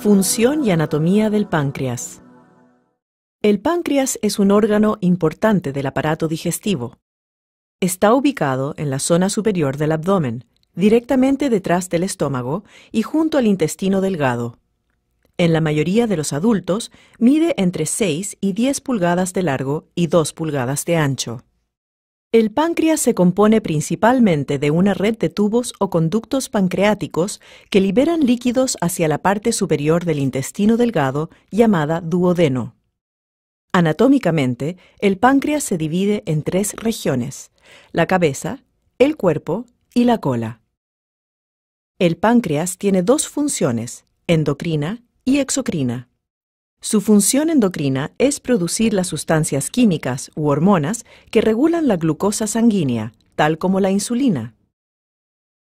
Función y anatomía del páncreas. El páncreas es un órgano importante del aparato digestivo. Está ubicado en la zona superior del abdomen, directamente detrás del estómago y junto al intestino delgado. En la mayoría de los adultos, mide entre 6 y 10 pulgadas de largo y 2 pulgadas de ancho. El páncreas se compone principalmente de una red de tubos o conductos pancreáticos que liberan líquidos hacia la parte superior del intestino delgado llamada duodeno. Anatómicamente, el páncreas se divide en tres regiones, la cabeza, el cuerpo y la cola. El páncreas tiene dos funciones, endocrina y exocrina. Su función endocrina es producir las sustancias químicas u hormonas que regulan la glucosa sanguínea, tal como la insulina.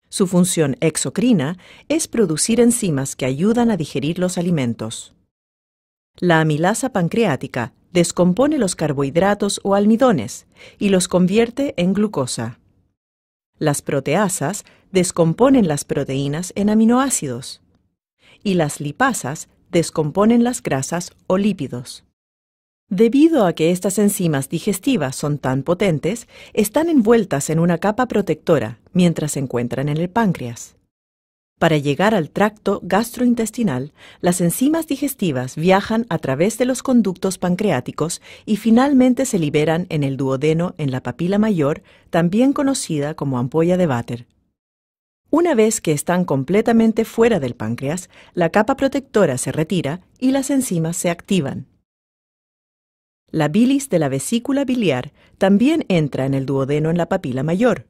Su función exocrina es producir enzimas que ayudan a digerir los alimentos. La amilasa pancreática descompone los carbohidratos o almidones y los convierte en glucosa. Las proteasas descomponen las proteínas en aminoácidos y las lipasas descomponen las grasas o lípidos. Debido a que estas enzimas digestivas son tan potentes, están envueltas en una capa protectora mientras se encuentran en el páncreas. Para llegar al tracto gastrointestinal, las enzimas digestivas viajan a través de los conductos pancreáticos y finalmente se liberan en el duodeno en la papila mayor, también conocida como ampolla de váter. Una vez que están completamente fuera del páncreas, la capa protectora se retira y las enzimas se activan. La bilis de la vesícula biliar también entra en el duodeno en la papila mayor.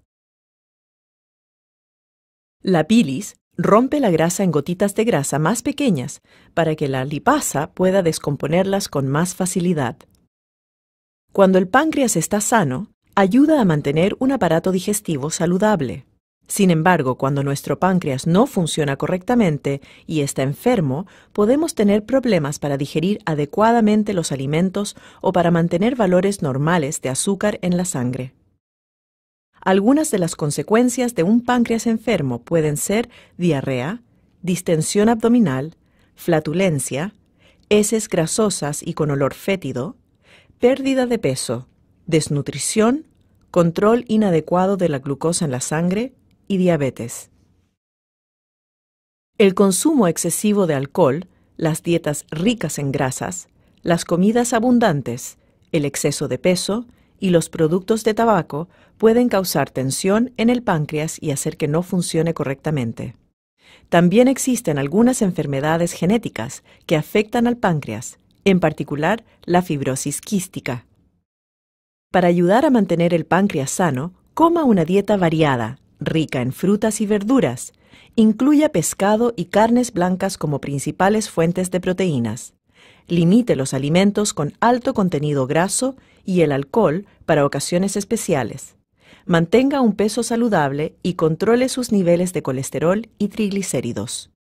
La bilis rompe la grasa en gotitas de grasa más pequeñas para que la lipasa pueda descomponerlas con más facilidad. Cuando el páncreas está sano, ayuda a mantener un aparato digestivo saludable. Sin embargo, cuando nuestro páncreas no funciona correctamente y está enfermo, podemos tener problemas para digerir adecuadamente los alimentos o para mantener valores normales de azúcar en la sangre. Algunas de las consecuencias de un páncreas enfermo pueden ser diarrea, distensión abdominal, flatulencia, heces grasosas y con olor fétido, pérdida de peso, desnutrición, control inadecuado de la glucosa en la sangre, y diabetes. El consumo excesivo de alcohol, las dietas ricas en grasas, las comidas abundantes, el exceso de peso y los productos de tabaco pueden causar tensión en el páncreas y hacer que no funcione correctamente. También existen algunas enfermedades genéticas que afectan al páncreas, en particular la fibrosis quística. Para ayudar a mantener el páncreas sano, coma una dieta variada, rica en frutas y verduras, incluya pescado y carnes blancas como principales fuentes de proteínas. Limite los alimentos con alto contenido graso y el alcohol para ocasiones especiales. Mantenga un peso saludable y controle sus niveles de colesterol y triglicéridos.